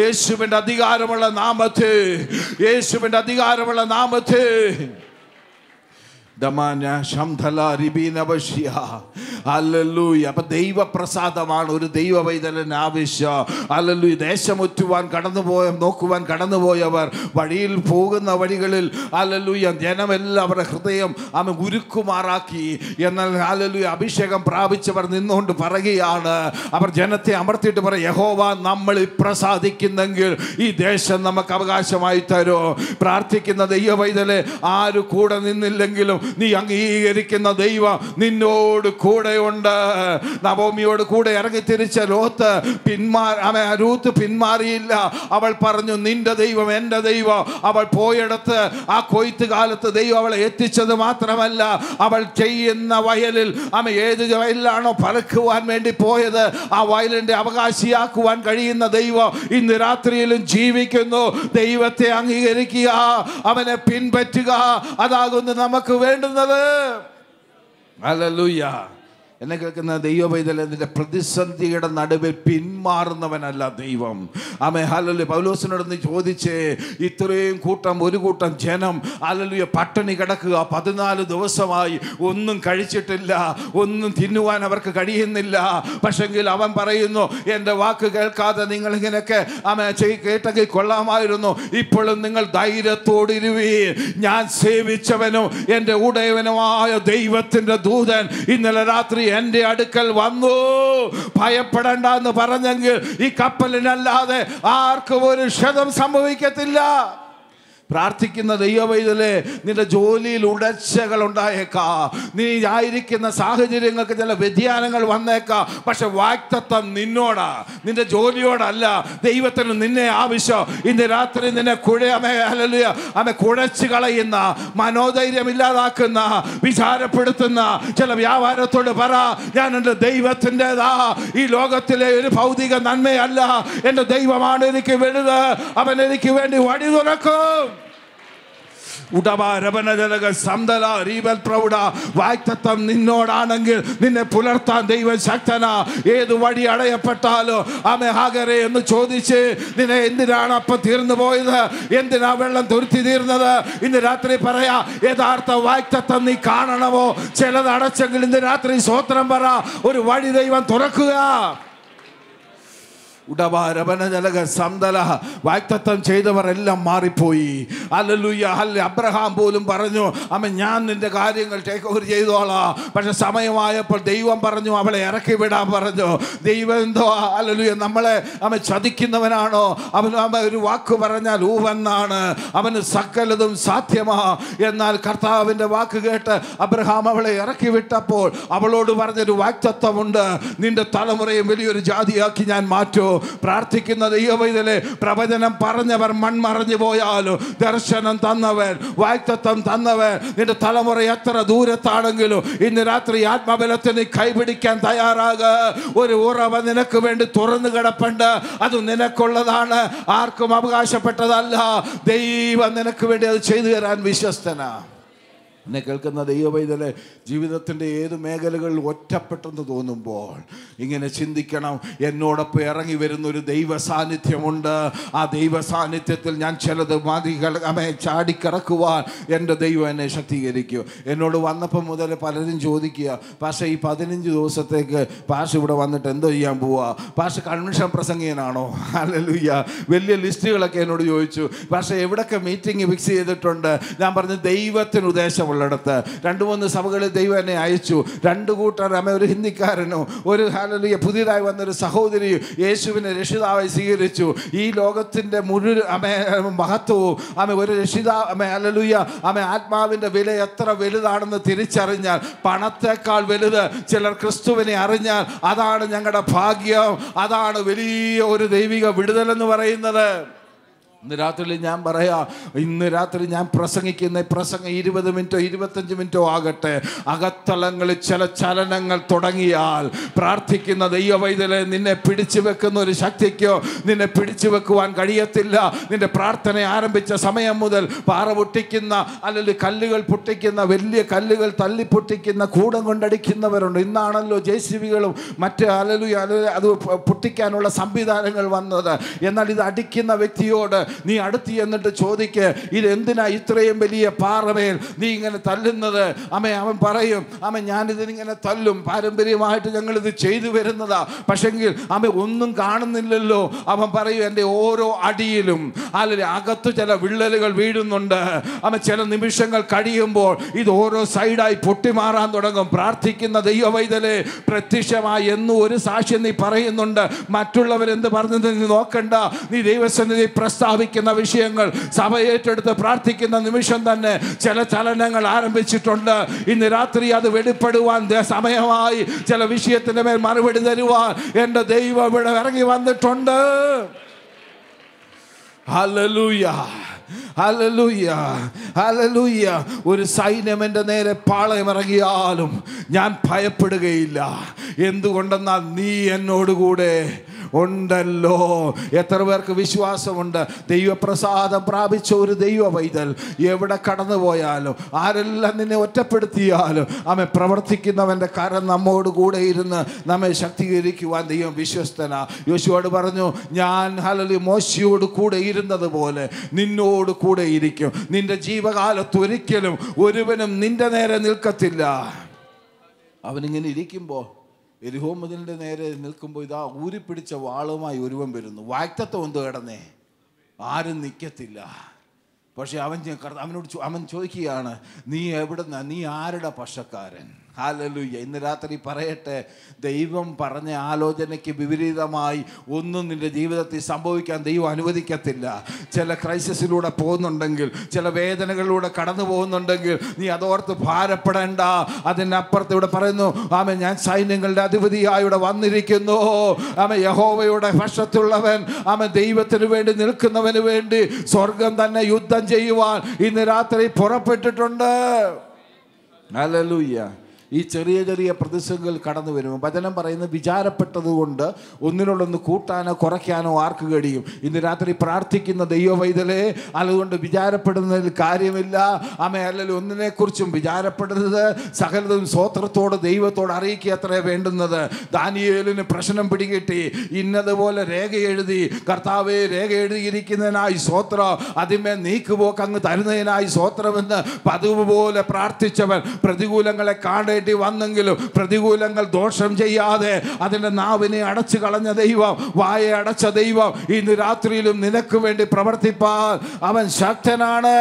യേശുവിന്റെ അധികാരമുള്ള നാമത്തെ യേശുവിന്റെ അധികാരമുള്ള നാമത്തെ അപ്പൊ ദൈവപ്രസാദമാണ് ഒരു ദൈവ ആവശ്യം അല്ലല്ലു ദേശമുറ്റുവാൻ കടന്നുപോയ നോക്കുവാൻ കടന്നുപോയവർ വഴിയിൽ പോകുന്ന വഴികളിൽ അല്ലല്ലു ജനമെല്ലാം അവരുടെ ഹൃദയം അവൻ ഉരുക്കുമാറാക്കി എന്നാൽ അല്ലല്ലു അഭിഷേകം പ്രാപിച്ചവർ നിന്നുകൊണ്ട് പറയുകയാണ് അവർ ജനത്തെ അമർത്തിയിട്ട് പറയും യഹോവ നമ്മൾ പ്രസാദിക്കുന്നെങ്കിൽ ഈ ദേശം നമുക്ക് അവകാശമായി തരോ പ്രാർത്ഥിക്കുന്ന ദൈവവൈതലെ ആരും കൂടെ നിന്നില്ലെങ്കിലും നീ അംഗീകരിക്കുന്ന ദൈവം നിന്നോട് കൂടെയുണ്ട് നവോമിയോട് കൂടെ ഇറങ്ങി തിരിച്ച ലോത്ത് പിന്മാ അവ രൂത്ത് പിന്മാറിയില്ല അവൾ പറഞ്ഞു നിന്റെ ദൈവം എൻ്റെ ദൈവം അവൾ പോയിടത്ത് ആ കൊയ്ത്ത് കാലത്ത് ദൈവം അവളെ എത്തിച്ചത് മാത്രമല്ല അവൾ ചെയ്യുന്ന വയലിൽ അമ്മ ഏത് വയലിലാണോ പറക്കുവാൻ വേണ്ടി പോയത് ആ വയലിൻ്റെ അവകാശിയാക്കുവാൻ കഴിയുന്ന ദൈവം ഇന്ന് രാത്രിയിലും ജീവിക്കുന്നു ദൈവത്തെ അംഗീകരിക്കുക അവനെ പിൻപറ്റുക അതാകുന്നു നമുക്ക് വേണ്ടി வேண்டுதலும் அலலுயா എന്നെ കേൾക്കുന്ന ദൈവ പ്രതിസന്ധിയുടെ നടുവിൽ പിന്മാറുന്നവനല്ല ദൈവം ആമേ പൗലോസിനോട് നീ ചോദിച്ചേ ഇത്രയും കൂട്ടം ഒരു കൂട്ടം ജനം അലലുയ പട്ടിണി കിടക്കുക പതിനാല് ദിവസമായി ഒന്നും കഴിച്ചിട്ടില്ല ഒന്നും തിന്നുവാൻ അവർക്ക് കഴിയുന്നില്ല പക്ഷെങ്കിൽ അവൻ പറയുന്നു എൻ്റെ വാക്ക് കേൾക്കാതെ നിങ്ങളിങ്ങനെയൊക്കെ ആമേ ചെയ് കേട്ടെങ്കിൽ കൊള്ളാമായിരുന്നു ഇപ്പോഴും നിങ്ങൾ ധൈര്യത്തോടിരുവീ ഞാൻ സേവിച്ചവനും എൻ്റെ ഉടയവനുമായ ദൈവത്തിൻ്റെ ദൂതൻ ഇന്നലെ രാത്രി എന്റെ അടുക്കൽ വന്നു ഭയപ്പെടണ്ട എന്ന് പറഞ്ഞെങ്കിൽ ഈ കപ്പലിനല്ലാതെ ആർക്കും ഒരു ക്ഷതം സംഭവിക്കത്തില്ല പ്രാർത്ഥിക്കുന്ന ദൈവവൈതലെ നിന്റെ ജോലിയിൽ ഉടച്ചകൾ ഉണ്ടായേക്കാ നീ ആയിരിക്കുന്ന സാഹചര്യങ്ങൾക്ക് ചില വ്യതിയാനങ്ങൾ വന്നേക്കാം പക്ഷെ വാക്തത്വം നിന്നോടാ നിന്റെ ജോലിയോടല്ല ദൈവത്തിന് നിന്നെ ആവശ്യം ഇന്ന് രാത്രി നിന്നെ കുഴ അമയ അമ്മ കുഴച്ച് കളയുന്ന മനോധൈര്യം ഇല്ലാതാക്കുന്ന വിചാരപ്പെടുത്തുന്ന ചില വ്യാപാരത്തോട് പറ ഞാൻ എൻ്റെ ദൈവത്തിൻ്റെതാ ഈ ലോകത്തിലെ ഒരു ഭൗതിക നന്മയല്ല എൻ്റെ ദൈവമാണ് എനിക്ക് വലുത് അവൻ എനിക്ക് വേണ്ടി വഴി തുറക്കും വാക്തത്വം നിന്നോടാണെങ്കിൽ നിന്നെ പുലർത്താൻ ദൈവ ശക്തനാ ഏത് വഴി അടയപ്പെട്ടാലോ ആമേ ഹാഗരെ എന്ന് ചോദിച്ച് നിന്നെ എന്തിനാണ് അപ്പം തീർന്നു പോയത് എന്തിനാ വെള്ളം തുരുത്തി തീർന്നത് ഇന്ന് രാത്രി പറയാ യഥാർത്ഥ വാക്തത്വം നീ കാണണമോ ചിലത് അടച്ചെങ്കിൽ ഇന്ന് രാത്രി സ്വോത്രം പറ ഒരു വഴി ദൈവം തുറക്കുക ഉടവാരവനജലക സന്തല വാക്തത്വം ചെയ്തവർ എല്ലാം മാറിപ്പോയി അല്ലല്ലുയ്യ അല്ല അബ്രഹാം പോലും പറഞ്ഞു അമ്മ ഞാൻ നിന്റെ കാര്യങ്ങൾ ടേക്ക് ഓവർ ചെയ്തോളാം പക്ഷെ സമയമായപ്പോൾ ദൈവം പറഞ്ഞു അവളെ ഇറക്കി വിടാൻ പറഞ്ഞു ദൈവം എന്തോ അല്ലല്ലുയ്യ നമ്മളെ അമ്മ ചതിക്കുന്നവനാണോ അവൻ അമ്മ ഒരു വാക്ക് പറഞ്ഞാൽ ഊവെന്നാണ് അവന് സകലതും സാധ്യമാ എന്നാൽ കർത്താവിൻ്റെ വാക്ക് കേട്ട് അബ്രഹാം അവളെ ഇറക്കി വിട്ടപ്പോൾ അവളോട് പറഞ്ഞൊരു വാക്തത്വമുണ്ട് നിന്റെ തലമുറയും വലിയൊരു ജാതിയാക്കി ഞാൻ മാറ്റും പറയുന്നു പ്രാർത്ഥിക്കുന്ന ദൈവവൈതലെ പ്രവചനം പറഞ്ഞവർ മൺമറഞ്ഞു പോയാലും ദർശനം തന്നവൻ വാക്തത്വം തന്നവൻ നിന്റെ തലമുറ എത്ര ദൂരത്താണെങ്കിലും ഇന്ന് രാത്രി ആത്മബലത്തിന് കൈപിടിക്കാൻ തയ്യാറാക ഒരു ഉറവ നിനക്ക് വേണ്ടി തുറന്നു കിടപ്പുണ്ട് അത് നിനക്കുള്ളതാണ് ആർക്കും അവകാശപ്പെട്ടതല്ല ദൈവം നിനക്ക് വേണ്ടി അത് ചെയ്തു തരാൻ വിശ്വസ്തനാണ് എന്നെ കേൾക്കുന്ന ദൈവവൈതലെ ജീവിതത്തിൻ്റെ ഏത് മേഖലകളിൽ ഒറ്റപ്പെട്ടെന്ന് തോന്നുമ്പോൾ ഇങ്ങനെ ചിന്തിക്കണം എന്നോടൊപ്പം ഇറങ്ങി വരുന്ന ഒരു ദൈവ സാന്നിധ്യമുണ്ട് ആ ദൈവ സാന്നിധ്യത്തിൽ ഞാൻ ചിലത് മാതി അമ്മേ ചാടിക്കിടക്കുവാൻ എൻ്റെ ദൈവം എന്നെ ശക്തീകരിക്കും എന്നോട് വന്നപ്പം മുതൽ പലരും ചോദിക്കുക പക്ഷേ ഈ പതിനഞ്ച് ദിവസത്തേക്ക് പാഷ ഇവിടെ വന്നിട്ട് എന്തോ ചെയ്യാൻ പോവുക പാഷ കൺവെൻഷൻ പ്രസംഗിയനാണോ അല്ലല്ലൂയ്യ വലിയ ലിസ്റ്റുകളൊക്കെ എന്നോട് ചോദിച്ചു പക്ഷേ എവിടെയൊക്കെ മീറ്റിംഗ് ഫിക്സ് ചെയ്തിട്ടുണ്ട് ഞാൻ പറഞ്ഞു ദൈവത്തിന് ഉദ്ദേശം ഉള്ളിടത്ത് രണ്ടു മൂന്ന് സഭകളിൽ ദൈവം എന്നെ അയച്ചു രണ്ട് കൂട്ടർ അമ്മ ഒരു ഹിന്ദിക്കാരനോ ഒരു ഹാലലിയ പുതിയതായി വന്നൊരു സഹോദരിയും യേശുവിനെ രക്ഷിതാവായി സ്വീകരിച്ചു ഈ ലോകത്തിൻ്റെ മുഴുവൻ അമ്മ മഹത്വവും അമ്മ ഒരു രക്ഷിതാ അമ്മ അലലുയ അമ്മ ആത്മാവിൻ്റെ വില എത്ര വലുതാണെന്ന് തിരിച്ചറിഞ്ഞാൽ പണത്തെക്കാൾ വലുത് ചിലർ ക്രിസ്തുവിനെ അറിഞ്ഞാൽ അതാണ് ഞങ്ങളുടെ ഭാഗ്യം അതാണ് വലിയ ഒരു ദൈവിക വിടുതലെന്ന് പറയുന്നത് ഇന്ന് രാത്രിയിൽ ഞാൻ പറയാ ഇന്ന് രാത്രി ഞാൻ പ്രസംഗിക്കുന്ന പ്രസംഗം ഇരുപത് മിനിറ്റോ ഇരുപത്തഞ്ച് മിനിറ്റോ ആകട്ടെ അകത്തളങ്ങളിൽ ചില ചലനങ്ങൾ തുടങ്ങിയാൽ പ്രാർത്ഥിക്കുന്ന ദൈവവൈതലെ നിന്നെ പിടിച്ചു വെക്കുന്ന ഒരു ശക്തിക്കോ നിന്നെ പിടിച്ചു വെക്കുവാൻ കഴിയത്തില്ല നിന്റെ പ്രാർത്ഥന ആരംഭിച്ച സമയം മുതൽ പാറ പൊട്ടിക്കുന്ന അല്ലെങ്കിൽ കല്ലുകൾ പൊട്ടിക്കുന്ന വലിയ കല്ലുകൾ തല്ലി പൊട്ടിക്കുന്ന കൂടം കൊണ്ടടിക്കുന്നവരുണ്ട് ഇന്നാണല്ലോ ജെ സി വികളും മറ്റ് അലലു അത് പൊട്ടിക്കാനുള്ള സംവിധാനങ്ങൾ വന്നത് എന്നാൽ ഇത് അടിക്കുന്ന വ്യക്തിയോട് നീ അടുത്ത് എന്നിട്ട് ചോദിക്ക് ഇതെന്തിനാ ഇത്രയും വലിയ പാറമേൽ നീ ഇങ്ങനെ തല്ലുന്നത് അമ്മ അവൻ പറയും അമ്മ ഞാനിതിനിങ്ങനെ തല്ലും പാരമ്പര്യമായിട്ട് ഞങ്ങളിത് ചെയ്തു വരുന്നതാ പക്ഷെങ്കിൽ അമ്മ ഒന്നും കാണുന്നില്ലല്ലോ അവൻ പറയും എൻ്റെ ഓരോ അടിയിലും അല്ലെങ്കിൽ അകത്ത് ചില വിള്ളലുകൾ വീഴുന്നുണ്ട് അമ്മ ചില നിമിഷങ്ങൾ കഴിയുമ്പോൾ ഇത് ഓരോ സൈഡായി പൊട്ടിമാറാൻ തുടങ്ങും പ്രാർത്ഥിക്കുന്ന ദൈവവൈദലെ പ്രത്യക്ഷമായി എന്നും ഒരു സാക്ഷ്യം നീ പറയുന്നുണ്ട് മറ്റുള്ളവരെന്ത് പറഞ്ഞത് നീ നോക്കണ്ട നീ ദൈവസന്നിധി പ്രസ്താവി സ്ഥാപിക്കുന്ന വിഷയങ്ങൾ സഭ ഏറ്റെടുത്ത് പ്രാർത്ഥിക്കുന്ന നിമിഷം തന്നെ ചില ചലനങ്ങൾ ആരംഭിച്ചിട്ടുണ്ട് ഇന്ന് രാത്രി അത് വെളിപ്പെടുവാൻ സമയമായി ചില വിഷയത്തിന്റെ മേൽ മറുപടി തരുവാൻ എൻ്റെ ദൈവം ഇവിടെ ഇറങ്ങി വന്നിട്ടുണ്ട് ഒരു സൈന്യം എൻ്റെ നേരെ പാളയം ഇറങ്ങിയാലും ഞാൻ ഭയപ്പെടുകയില്ല എന്തുകൊണ്ടെന്നാൽ നീ എന്നോടുകൂടെ കൂടെ ഉണ്ടല്ലോ എത്ര പേർക്ക് വിശ്വാസമുണ്ട് ദൈവപ്രസാദം പ്രാപിച്ച ഒരു ദൈവ വൈതൽ എവിടെ കടന്നു പോയാലും ആരെല്ലാം നിന്നെ ഒറ്റപ്പെടുത്തിയാലും അമ്മ പ്രവർത്തിക്കുന്നവൻ്റെ കരം നമ്മോട് കൂടെ ഇരുന്ന് നമ്മെ ശക്തീകരിക്കുവാൻ ദൈവം വിശ്വസ്തനാ യോശുവോട് പറഞ്ഞു ഞാൻ ഹലലി മോശിയോട് കൂടെ ഇരുന്നത് പോലെ നിന്നോട് കൂടെ ഇരിക്കും നിന്റെ ജീവകാലത്തൊരിക്കലും ഒരുവനും നിന്റെ നേരെ നിൽക്കത്തില്ല അവനിങ്ങനെ ഇരിക്കുമ്പോൾ എരിഹോമതിലിൻ്റെ നേരെ നിൽക്കുമ്പോൾ ഇതാ ഊരിപ്പിടിച്ച വാളുമായി ഒരുവൻ വരുന്നു വാക്തത്വം ഒന്ന് കിടന്നേ ആരും നിൽക്കത്തില്ല പക്ഷെ അവൻ അവനോട് അവൻ ചോദിക്കുകയാണ് നീ എവിടെ നീ ആരുടെ പക്ഷക്കാരൻ ഹാലലൂയ്യ ഇന്ന് രാത്രി പറയട്ടെ ദൈവം പറഞ്ഞ ആലോചനയ്ക്ക് വിപരീതമായി ഒന്നും നിൻ്റെ ജീവിതത്തിൽ സംഭവിക്കാൻ ദൈവം അനുവദിക്കത്തില്ല ചില ക്രൈസിസിലൂടെ പോകുന്നുണ്ടെങ്കിൽ ചില വേദനകളിലൂടെ കടന്നു പോകുന്നുണ്ടെങ്കിൽ നീ അതോർത്ത് ഭാരപ്പെടേണ്ട അതിനപ്പുറത്ത് ഇവിടെ പറയുന്നു ആമ ഞാൻ സൈന്യങ്ങളുടെ അധിപതിയായി ഇവിടെ വന്നിരിക്കുന്നു ആമ യഹോവയുടെ ഭക്ഷത്തുള്ളവൻ ആമ ദൈവത്തിന് വേണ്ടി നിൽക്കുന്നവന് വേണ്ടി സ്വർഗം തന്നെ യുദ്ധം ചെയ്യുവാൻ ഇന്ന് രാത്രി പുറപ്പെട്ടിട്ടുണ്ട് Hallelujah. ഈ ചെറിയ ചെറിയ പ്രതിസന്ധികൾ കടന്നു വരും വചനം പറയുന്നത് വിചാരപ്പെട്ടതുകൊണ്ട് ഒന്നിനോടൊന്ന് കൂട്ടാനോ കുറയ്ക്കാനോ ആർക്ക് കഴിയും ഇന്ന് രാത്രി പ്രാർത്ഥിക്കുന്ന ദൈവവൈതലേ അതുകൊണ്ട് വിചാരപ്പെടുന്നതിൽ കാര്യമില്ല അമ്മ അല്ലെങ്കിൽ ഒന്നിനെക്കുറിച്ചും വിചാരപ്പെടുന്നത് സകലതും സ്വോത്രത്തോട് ദൈവത്തോട് അറിയിക്കുക അത്രേ വേണ്ടുന്നത് ദാനിയേലിന് പ്രശ്നം പിടികിട്ടി ഇന്നതുപോലെ രേഖ എഴുതി കർത്താവെ രേഖ എഴുതിയിരിക്കുന്നതിനായി സ്വോത്രം അതിമേ നീക്കുപോക്ക് അങ്ങ് തരുന്നതിനായി സ്വോത്രമെന്ന് പതിവ് പോലെ പ്രാർത്ഥിച്ചവൻ പ്രതികൂലങ്ങളെ കാണേണ്ട വേണ്ടി വന്നെങ്കിലും പ്രതികൂലങ്ങൾ ദോഷം ചെയ്യാതെ അതിൻ്റെ നാവിനെ അടച്ചു കളഞ്ഞ ദൈവം വായ അടച്ച ദൈവം ഇന്ന് രാത്രിയിലും നിനക്ക് വേണ്ടി പ്രവർത്തിപ്പാൻ അവൻ ശക്തനാണ്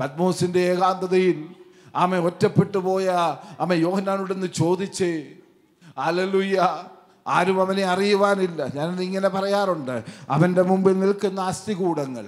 പത്മോസിന്റെ ഏകാന്തതയിൽ അമ്മ ഒറ്റപ്പെട്ടു പോയ അമ്മ യോഹനാനോട് ഒന്ന് ചോദിച്ച് അലലുയ്യ ആരും അവനെ അറിയുവാനില്ല ഞാനത് ഇങ്ങനെ പറയാറുണ്ട് അവൻ്റെ മുമ്പിൽ നിൽക്കുന്ന അസ്ഥികൂടങ്ങൾ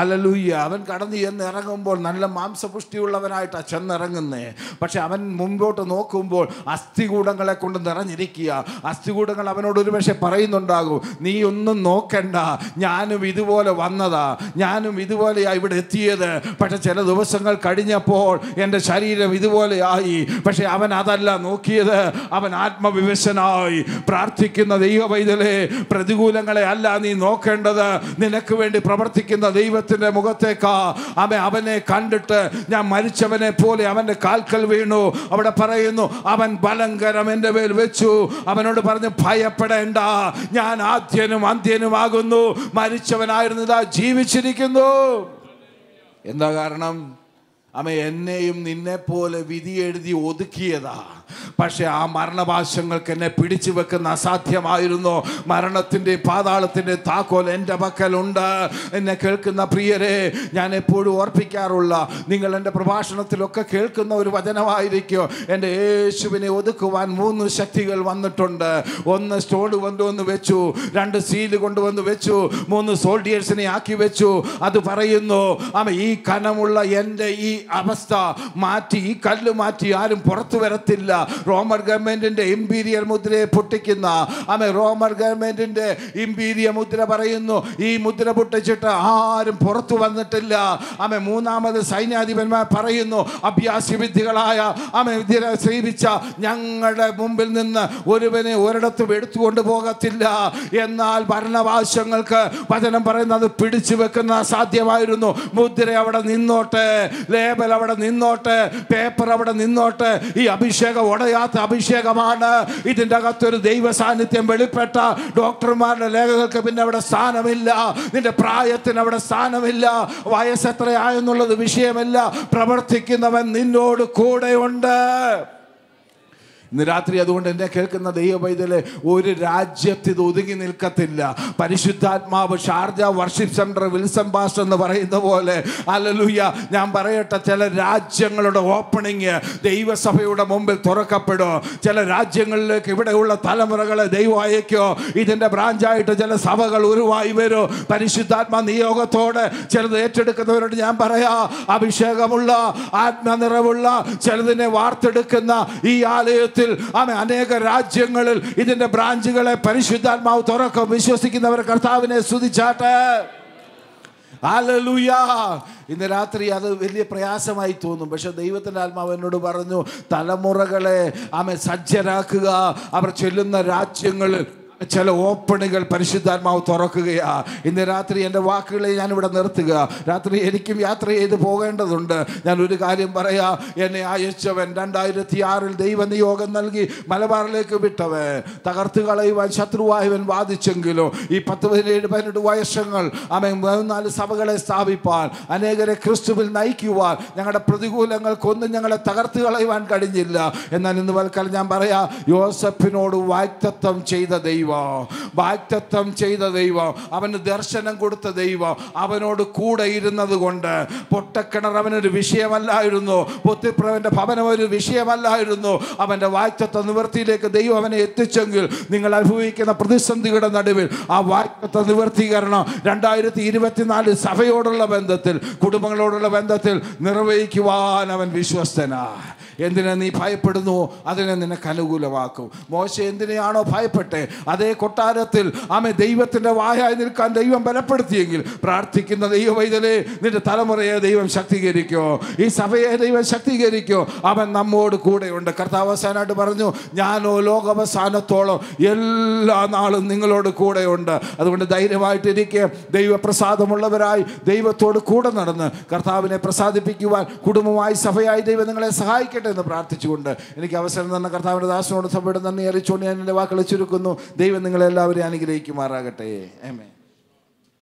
അലലൂയ്യ അവൻ കടന്നു ചെന്ന് ഇറങ്ങുമ്പോൾ നല്ല മാംസപുഷ്ടിയുള്ളവനായിട്ടാണ് ചെന്നിറങ്ങുന്നേ പക്ഷെ അവൻ മുമ്പോട്ട് നോക്കുമ്പോൾ അസ്ഥികൂടങ്ങളെ കൊണ്ട് നിറഞ്ഞിരിക്കുക അസ്ഥികൂടങ്ങൾ അവനോട് ഒരു പക്ഷെ പറയുന്നുണ്ടാകും നീ ഒന്നും നോക്കണ്ട ഞാനും ഇതുപോലെ വന്നതാ ഞാനും ഇതുപോലെയാണ് ഇവിടെ എത്തിയത് പക്ഷെ ചില ദിവസങ്ങൾ കഴിഞ്ഞപ്പോൾ എൻ്റെ ശരീരം ഇതുപോലെയായി പക്ഷെ അവൻ അതല്ല നോക്കിയത് അവൻ ആത്മവിവശനായി പ്രാർത്ഥിക്കുന്ന ദൈവവൈതലെ പ്രതികൂലങ്ങളെ അല്ല നീ നോക്കേണ്ടത് നിനക്ക് വേണ്ടി പ്രവർത്തിക്കുന്ന ദൈവ ദൈവത്തിൻ്റെ മുഖത്തേക്കാ അവൻ അവനെ കണ്ടിട്ട് ഞാൻ മരിച്ചവനെ പോലെ അവൻ്റെ കാൽക്കൽ വീണു അവിടെ പറയുന്നു അവൻ ബലങ്കരം എൻ്റെ മേൽ വെച്ചു അവനോട് പറഞ്ഞ് ഭയപ്പെടേണ്ട ഞാൻ ആദ്യനും അന്ത്യനുമാകുന്നു മരിച്ചവനായിരുന്നതാ ജീവിച്ചിരിക്കുന്നു എന്താ കാരണം അമ്മ എന്നെയും നിന്നെപ്പോലെ വിധി എഴുതി ഒതുക്കിയതാ പക്ഷെ ആ മരണപാശങ്ങൾക്ക് എന്നെ പിടിച്ചു വെക്കുന്ന അസാധ്യമായിരുന്നു മരണത്തിൻ്റെ പാതാളത്തിൻ്റെ താക്കോൽ എൻ്റെ പക്കലുണ്ട് എന്നെ കേൾക്കുന്ന പ്രിയരെ ഞാൻ എപ്പോഴും ഓർപ്പിക്കാറുള്ള നിങ്ങൾ എൻ്റെ പ്രഭാഷണത്തിലൊക്കെ കേൾക്കുന്ന ഒരു വചനമായിരിക്കും എൻ്റെ യേശുവിനെ ഒതുക്കുവാൻ മൂന്ന് ശക്തികൾ വന്നിട്ടുണ്ട് ഒന്ന് സ്റ്റോൾ കൊണ്ടുവന്ന് വെച്ചു രണ്ട് സീല് കൊണ്ടുവന്ന് വെച്ചു മൂന്ന് സോൾഡിയേഴ്സിനെ ആക്കി വെച്ചു അത് പറയുന്നു അമ്മ ഈ കനമുള്ള എൻ്റെ ഈ അവസ്ഥ മാറ്റി ഈ കല്ല് മാറ്റി ആരും പുറത്തു വരത്തില്ല റോമൻ ഗവൺമെൻറ്റിൻ്റെ ഇമ്പീരിയൽ മുദ്രയെ പൊട്ടിക്കുന്ന ആമേ റോമൻ ഗവൺമെൻറ്റിൻ്റെ ഇമ്പീരിയ മുദ്ര പറയുന്നു ഈ മുദ്ര പൊട്ടിച്ചിട്ട് ആരും പുറത്തു വന്നിട്ടില്ല ആമേ മൂന്നാമത് സൈന്യാധിപന്മാർ പറയുന്നു അഭ്യാസ വിദ്യകളായ ആമേ വിദ്യ സേവിച്ച ഞങ്ങളുടെ മുമ്പിൽ നിന്ന് ഒരുവനെ ഒരിടത്തും എടുത്തുകൊണ്ട് പോകത്തില്ല എന്നാൽ ഭരണവാശങ്ങൾക്ക് വചനം പറയുന്നത് പിടിച്ചു വെക്കുന്ന സാധ്യമായിരുന്നു മുദ്ര അവിടെ നിന്നോട്ടെ ടേബിൾ അവിടെ നിന്നോട്ട് പേപ്പർ അവിടെ നിന്നോട്ട് ഈ അഭിഷേകം ഉടയാത്ത അഭിഷേകമാണ് ഇതിൻ്റെ അകത്തൊരു ദൈവ സാന്നിധ്യം വെളിപ്പെട്ട ഡോക്ടർമാരുടെ ലേഖകൾക്ക് പിന്നെ അവിടെ സ്ഥാനമില്ല നിന്റെ പ്രായത്തിന് അവിടെ സ്ഥാനമില്ല വയസ്സെത്രയായെന്നുള്ളത് വിഷയമല്ല പ്രവർത്തിക്കുന്നവൻ നിന്നോട് കൂടെയുണ്ട് ഇന്ന് രാത്രി അതുകൊണ്ട് എന്നെ കേൾക്കുന്ന ദൈവവൈദ്യലെ ഒരു രാജ്യത്തിൽ ഒതുങ്ങി നിൽക്കത്തില്ല പരിശുദ്ധാത്മാവ് Sharjah worship centre Wilson pastor എന്ന് പറയുന്ന പോലെ അല്ലലൂയ ഞാൻ പറയട്ടെ ചില രാജ്യങ്ങളുടെ ഓപ്പണിങ് ദൈവസഭയുടെ മുമ്പിൽ തുറക്കപ്പെടും ചില രാജ്യങ്ങളിലേക്ക് ഇവിടെയുള്ള തലമുറകളെ ദൈവം അയക്കോ ഇതിൻ്റെ ബ്രാഞ്ചായിട്ട് ചില സഭകൾ ഉരുവായി വരും പരിശുദ്ധാത്മ നിയോഗത്തോടെ ചിലത് ഏറ്റെടുക്കുന്നവരോട് ഞാൻ പറയാ അഭിഷേകമുള്ള ആത്മനിറവുള്ള ചിലതിനെ വാർത്തെടുക്കുന്ന ഈ ആലയത്തിൽ ലോകത്തിൽ ആമേ അനേക രാജ്യങ്ങളിൽ ഇതിൻ്റെ ബ്രാഞ്ചുകളെ പരിശുദ്ധാത്മാവ് തുറക്കം വിശ്വസിക്കുന്നവർ കർത്താവിനെ സ്തുതിച്ചാട്ടെ ഇന്ന് രാത്രി അത് വലിയ പ്രയാസമായി തോന്നും പക്ഷെ ദൈവത്തിൻ്റെ ആത്മാവ് എന്നോട് പറഞ്ഞു തലമുറകളെ ആമെ സജ്ജരാക്കുക അവർ ചെല്ലുന്ന രാജ്യങ്ങളിൽ ചില ഓപ്പണുകൾ പരിശുദ്ധാത്മാവ് തുറക്കുകയാ ഇന്ന് രാത്രി എൻ്റെ വാക്കുകളെ ഞാനിവിടെ നിർത്തുക രാത്രി എനിക്കും യാത്ര ചെയ്ത് പോകേണ്ടതുണ്ട് ഞാൻ ഒരു കാര്യം പറയാ എന്നെ അയച്ചവൻ രണ്ടായിരത്തി ആറിൽ ദൈവനിയോഗം നൽകി മലബാറിലേക്ക് വിട്ടവൻ തകർത്ത് കളയുവാൻ ശത്രുവായവൻ വാദിച്ചെങ്കിലും ഈ പത്ത് പതിനേഴ് പതിനെട്ട് വയസ്സങ്ങൾ അമ്മ മൂന്നാല് സഭകളെ സ്ഥാപിപ്പാൻ അനേകരെ ക്രിസ്തുവിൽ നയിക്കുവാൻ ഞങ്ങളുടെ പ്രതികൂലങ്ങൾക്കൊന്നും ഞങ്ങളെ തകർത്ത് കളയുവാൻ കഴിഞ്ഞില്ല എന്നാൽ ഇന്ന് വൽക്കാലം ഞാൻ പറയാ യോസഫിനോട് വാക്തത്വം ചെയ്ത ദൈവം ദൈവം വാക്തത്വം ചെയ്ത ദൈവം അവന് ദർശനം കൊടുത്ത ദൈവം അവനോട് കൂടെ ഇരുന്നത് കൊണ്ട് പൊട്ടക്കിണർ അവനൊരു വിഷയമല്ലായിരുന്നു പൊത്തിപ്രവൻ്റെ ഭവനം ഒരു വിഷയമല്ലായിരുന്നു അവൻ്റെ വാക്തത്വ നിവൃത്തിയിലേക്ക് ദൈവം അവനെ എത്തിച്ചെങ്കിൽ നിങ്ങൾ അനുഭവിക്കുന്ന പ്രതിസന്ധിയുടെ നടുവിൽ ആ വാക്തത്വ നിവൃത്തീകരണം രണ്ടായിരത്തി ഇരുപത്തിനാല് സഭയോടുള്ള ബന്ധത്തിൽ കുടുംബങ്ങളോടുള്ള ബന്ധത്തിൽ നിർവഹിക്കുവാൻ അവൻ വിശ്വസ്തനാണ് എന്തിനാ നീ ഭയപ്പെടുന്നു അതിനെ നിനക്ക് അനുകൂലമാക്കും മോശ എന്തിനെയാണോ ഭയപ്പെട്ടേ അതേ കൊട്ടാരത്തിൽ ആമെ ദൈവത്തിൻ്റെ വായായി നിൽക്കാൻ ദൈവം ബലപ്പെടുത്തിയെങ്കിൽ പ്രാർത്ഥിക്കുന്ന ദൈവവൈതലേ നിന്റെ തലമുറയെ ദൈവം ശക്തീകരിക്കോ ഈ സഭയെ ദൈവം ശക്തീകരിക്കോ അവൻ നമ്മോട് കൂടെയുണ്ട് കർത്താവസാനായിട്ട് പറഞ്ഞു ഞാനോ ലോകാവസാനത്തോളം എല്ലാ നാളും നിങ്ങളോട് കൂടെയുണ്ട് അതുകൊണ്ട് ധൈര്യമായിട്ടിരിക്കെ ദൈവപ്രസാദമുള്ളവരായി ദൈവത്തോട് കൂടെ നടന്ന് കർത്താവിനെ പ്രസാദിപ്പിക്കുവാൻ കുടുംബമായി സഭയായി ദൈവം നിങ്ങളെ സഹായിക്കട്ടെ എന്ന് പ്രാർത്ഥിച്ചുകൊണ്ട് എനിക്ക് അവസരം തന്ന കർത്താവിൻ്റെ ദാസനോട് സഭയുടെ നന്ദി അറിയിച്ചുകൊണ്ട് ഞാൻ എൻ്റെ വാക്കുകൾ ചുരുക്കുന്നു ദൈവം നിങ്ങളെല്ലാവരെയും അനുഗ്രഹിക്കുമാറാകട്ടെ ഏമേ